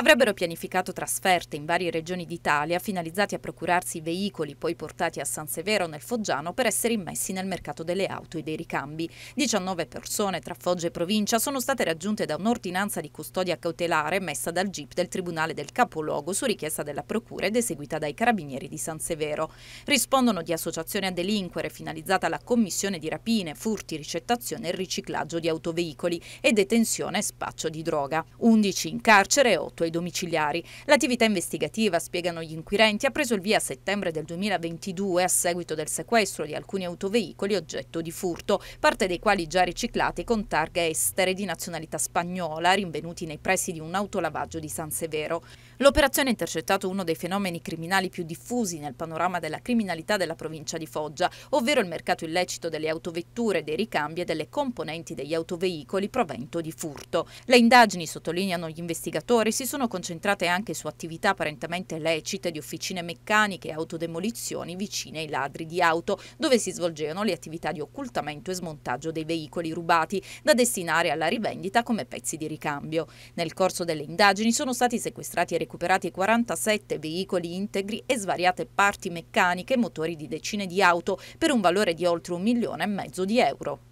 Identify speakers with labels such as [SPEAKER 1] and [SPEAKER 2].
[SPEAKER 1] Avrebbero pianificato trasferte in varie regioni d'Italia finalizzate a procurarsi veicoli poi portati a San Severo nel Foggiano per essere immessi nel mercato delle auto e dei ricambi. 19 persone tra Foggia e provincia sono state raggiunte da un'ordinanza di custodia cautelare messa dal GIP del Tribunale del Capoluogo su richiesta della Procura ed eseguita dai Carabinieri di San Severo. Rispondono di associazione a delinquere finalizzata alla commissione di rapine, furti, ricettazione e riciclaggio di autoveicoli e detenzione e spaccio di droga. 11 in carcere e 8 in ai domiciliari. L'attività investigativa, spiegano gli inquirenti, ha preso il via a settembre del 2022 a seguito del sequestro di alcuni autoveicoli oggetto di furto, parte dei quali già riciclati con targhe estere di nazionalità spagnola, rinvenuti nei pressi di un autolavaggio di San Severo. L'operazione ha intercettato uno dei fenomeni criminali più diffusi nel panorama della criminalità della provincia di Foggia, ovvero il mercato illecito delle autovetture, dei ricambi e delle componenti degli autoveicoli provento di furto. Le indagini, sottolineano gli investigatori, si sono concentrate anche su attività apparentemente lecite di officine meccaniche e autodemolizioni vicine ai ladri di auto, dove si svolgevano le attività di occultamento e smontaggio dei veicoli rubati, da destinare alla rivendita come pezzi di ricambio. Nel corso delle indagini sono stati sequestrati e recuperati 47 veicoli integri e svariate parti meccaniche e motori di decine di auto per un valore di oltre un milione e mezzo di euro.